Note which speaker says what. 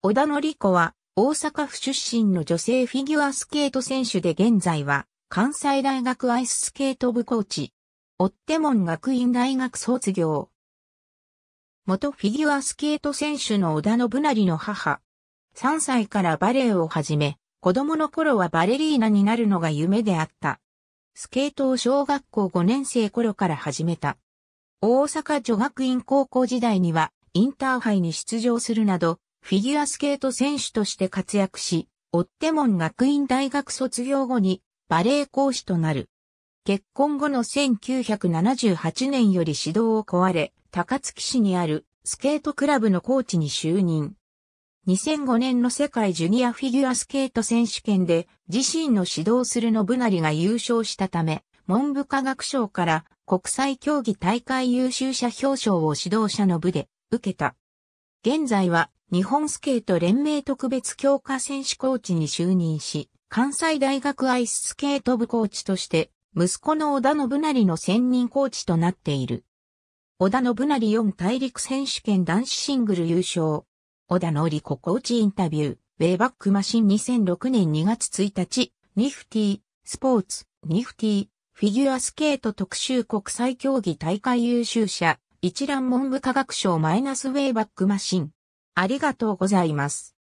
Speaker 1: 小田
Speaker 2: 則子は、大阪府出身の女性フィギュアスケート選手で現在は、関西大学アイススケート部コーチ。オッテモン学院大学卒業。元フィギュアスケート選手の小田信成の母。3歳からバレエを始め、子供の頃はバレリーナになるのが夢であった。スケートを小学校5年生頃から始めた。大阪女学院高校時代にはインターハイに出場するなど、フィギュアスケート選手として活躍し、オッテモン学院大学卒業後にバレエ講師となる。結婚後の1978年より指導を壊れ、高槻市にあるスケートクラブのコーチに就任。2005年の世界ジュニアフィギュアスケート選手権で自身の指導するのなりが優勝したため、文部科学省から国際競技大会優秀者表彰を指導者の部で受けた。現在は日本スケート連盟特別強化選手コーチに就任し、関西大学アイススケート部コーチとして、息子の織田信成の専任コーチとなっている。織田信成4大陸選手権男子シングル優勝。織田のり子コーチインタビュー、ウェイバックマシン2006年2月1日、ニフティ、スポーツ、ニフティ、フィギュアスケート特集国際競技大会優秀者、一覧文部科学省マイナスウェイバックマシン。ありがとうございます。